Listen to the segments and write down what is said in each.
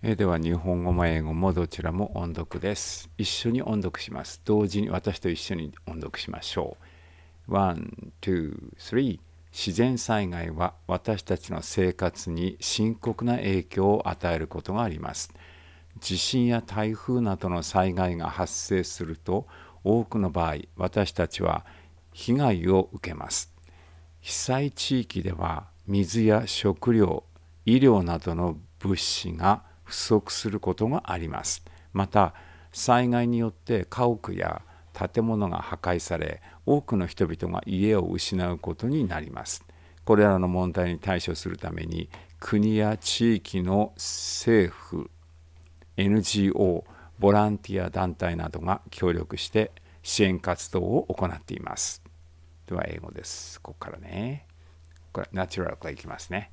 えー、では日本語も英語もどちらも音読です。一緒に音読します。同時に私と一緒に音読しましょう。1、2、3自然災害は私たちの生活に深刻な影響を与えることがあります。地震や台風などの災害が発生すると多くの場合私たちは被害を受けます。被災地域では水や食料医療などの物資が不足することがあります。また災害によって家屋や建物が破壊され多くの人々が家を失うことになります。これらの問題に対処するために国や地域の政府 NGO ボランティア団体などが協力して支援活動を行っています。では英語です。ここからね。これナチュラルからいきますね。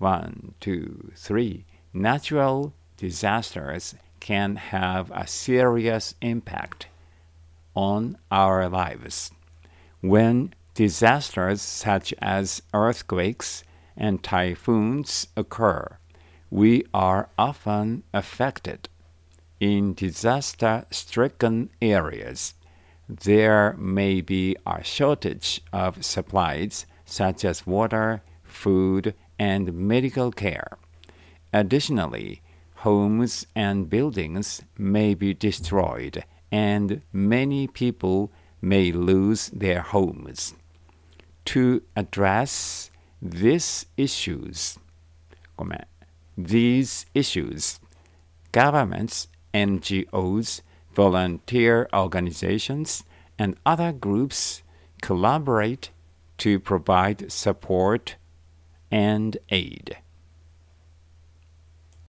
1、2、3。natural disasters can have a serious impact on our lives. When disasters such as earthquakes and typhoons occur, we are often affected. In disaster stricken areas, there may be a shortage of supplies such as water, food, and medical care. Additionally, homes and buildings may be destroyed, and many people may lose their homes. To address these issues, these issues, governments, NGOs, volunteer organizations, and other groups collaborate to provide support and aid.